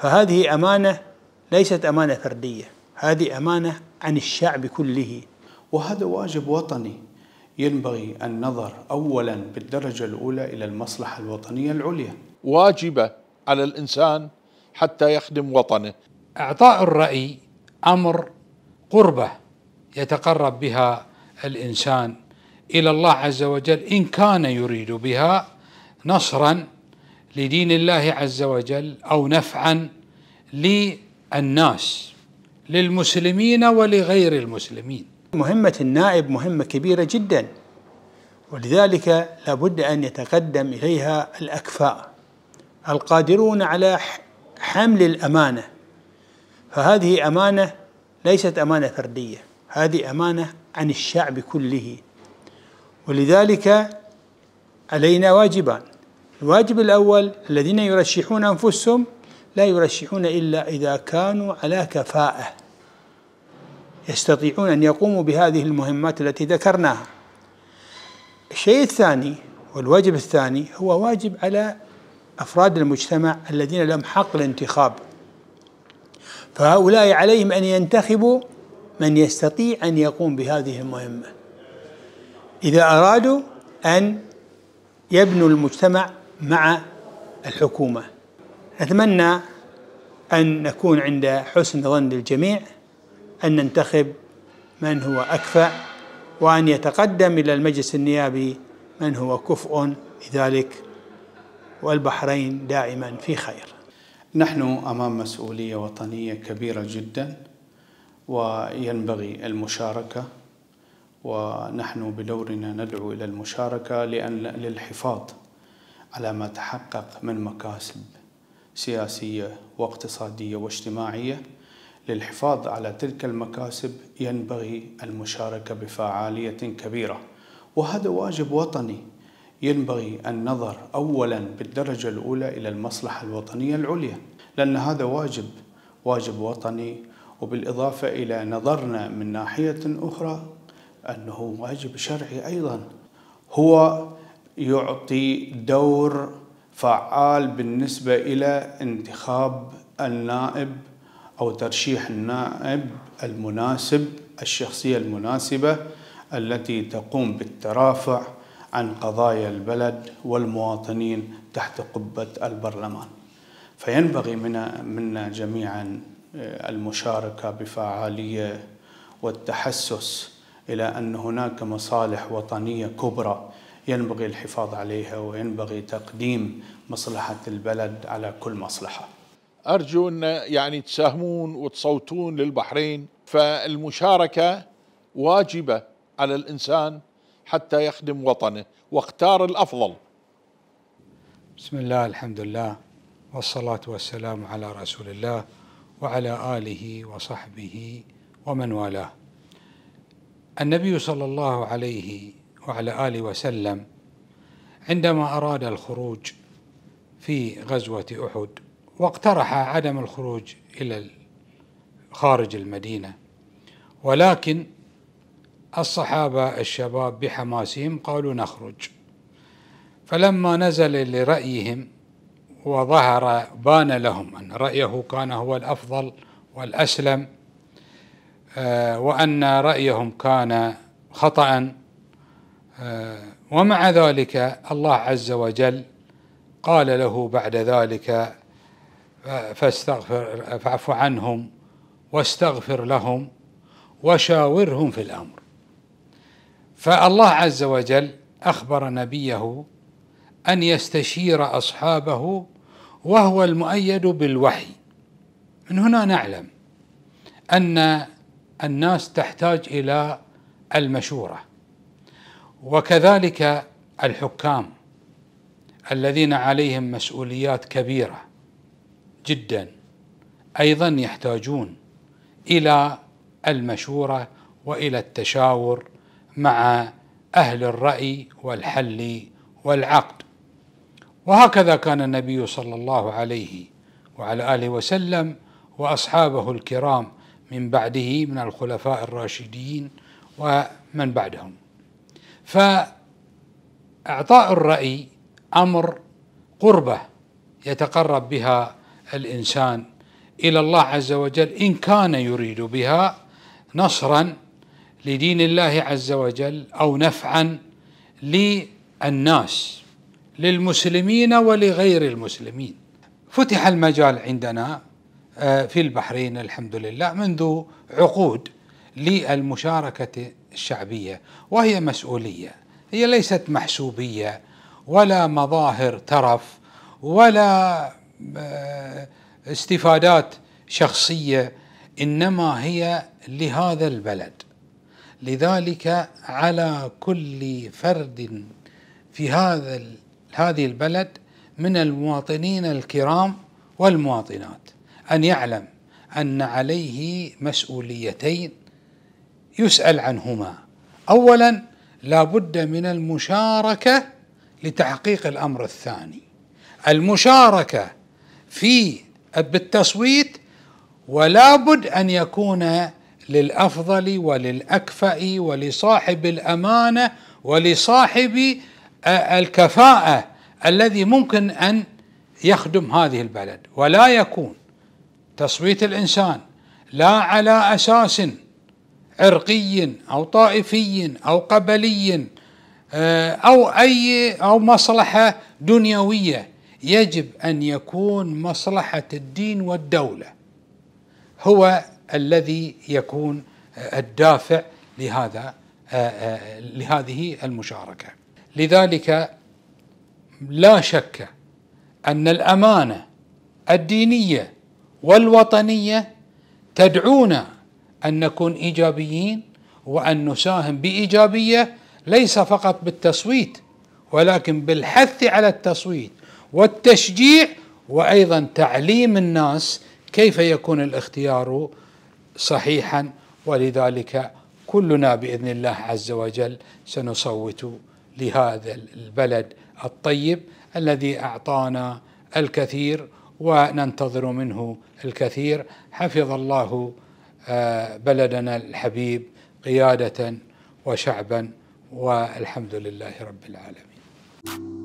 فهذه امانه ليست امانه فرديه هذه امانه عن الشعب كله وهذا واجب وطني ينبغي النظر اولا بالدرجه الاولى الى المصلحه الوطنيه العليا واجبه على الانسان حتى يخدم وطنه اعطاء الراي امر قربه يتقرب بها الانسان الى الله عز وجل ان كان يريد بها نصرا لدين الله عز وجل او نفعا للناس للمسلمين ولغير المسلمين مهمة النائب مهمة كبيرة جدا ولذلك لابد أن يتقدم إليها الأكفاء القادرون على حمل الأمانة فهذه أمانة ليست أمانة فردية هذه أمانة عن الشعب كله ولذلك علينا واجبان الواجب الأول الذين يرشحون أنفسهم لا يرشحون إلا إذا كانوا على كفاءة يستطيعون أن يقوموا بهذه المهمات التي ذكرناها الشيء الثاني والواجب الثاني هو واجب على أفراد المجتمع الذين لهم حق الانتخاب فهؤلاء عليهم أن ينتخبوا من يستطيع أن يقوم بهذه المهمة إذا أرادوا أن يبنوا المجتمع مع الحكومة أتمنى أن نكون عند حسن ظن الجميع أن ننتخب من هو أكفأ وأن يتقدم إلى المجلس النيابي من هو كفء لذلك والبحرين دائما في خير نحن أمام مسؤولية وطنية كبيرة جدا وينبغي المشاركة ونحن بدورنا ندعو إلى المشاركة لأن للحفاظ على ما تحقق من مكاسب سياسية واقتصادية واجتماعية للحفاظ على تلك المكاسب ينبغي المشاركة بفعالية كبيرة وهذا واجب وطني ينبغي النظر أولا بالدرجة الأولى إلى المصلحة الوطنية العليا لأن هذا واجب واجب وطني وبالإضافة إلى نظرنا من ناحية أخرى أنه واجب شرعي أيضا هو يعطي دور فعال بالنسبة إلى انتخاب النائب أو ترشيح النائب المناسب الشخصية المناسبة التي تقوم بالترافع عن قضايا البلد والمواطنين تحت قبة البرلمان فينبغي منا, منا جميعا آه، المشاركة بفعالية والتحسس إلى أن هناك مصالح وطنية كبرى ينبغي الحفاظ عليها وينبغي تقديم مصلحة البلد على كل مصلحة أرجو أن يعني تساهمون وتصوتون للبحرين فالمشاركة واجبة على الإنسان حتى يخدم وطنه واختار الأفضل بسم الله الحمد لله والصلاة والسلام على رسول الله وعلى آله وصحبه ومن والاه النبي صلى الله عليه وعلى آله وسلم عندما أراد الخروج في غزوة أحد واقترح عدم الخروج إلى خارج المدينة ولكن الصحابة الشباب بحماسهم قالوا نخرج فلما نزل لرأيهم وظهر بان لهم أن رأيه كان هو الأفضل والأسلم آه، وأن رأيهم كان خطأ آه، ومع ذلك الله عز وجل قال له بعد ذلك آه، فاستغفر فاعف عنهم واستغفر لهم وشاورهم في الامر فالله عز وجل اخبر نبيه ان يستشير اصحابه وهو المؤيد بالوحي من هنا نعلم ان الناس تحتاج الى المشوره وكذلك الحكام الذين عليهم مسؤوليات كبيره جدا ايضا يحتاجون الى المشوره والى التشاور مع اهل الراي والحل والعقد وهكذا كان النبي صلى الله عليه وعلى اله وسلم واصحابه الكرام من بعده من الخلفاء الراشدين ومن بعدهم فإعطاء الرأي أمر قربة يتقرب بها الإنسان إلى الله عز وجل إن كان يريد بها نصرا لدين الله عز وجل أو نفعا للناس للمسلمين ولغير المسلمين فتح المجال عندنا آه، في البحرين الحمد لله منذ عقود للمشاركه الشعبيه وهي مسؤوليه هي ليست محسوبيه ولا مظاهر ترف ولا آه، استفادات شخصيه انما هي لهذا البلد لذلك على كل فرد في هذا هذه البلد من المواطنين الكرام والمواطنات ان يعلم ان عليه مسؤوليتين يسأل عنهما أولا لا بد من المشاركة لتحقيق الأمر الثاني المشاركة في بالتصويت ولا بد أن يكون للأفضل وللأكفأ ولصاحب الأمانة ولصاحب الكفاءة الذي ممكن أن يخدم هذه البلد ولا يكون تصويت الإنسان لا على أساس عرقي أو طائفي أو قبلي آه، أو أي أو مصلحة دنيوية يجب أن يكون مصلحة الدين والدولة هو الذي يكون آه، الدافع لهذا آه، لهذه المشاركة لذلك لا شك أن الأمانة الدينية والوطنية تدعونا ان نكون ايجابيين وان نساهم بايجابيه ليس فقط بالتصويت ولكن بالحث على التصويت والتشجيع وايضا تعليم الناس كيف يكون الاختيار صحيحا ولذلك كلنا باذن الله عز وجل سنصوت لهذا البلد الطيب الذي اعطانا الكثير وننتظر منه الكثير حفظ الله بلدنا الحبيب قيادة وشعبا والحمد لله رب العالمين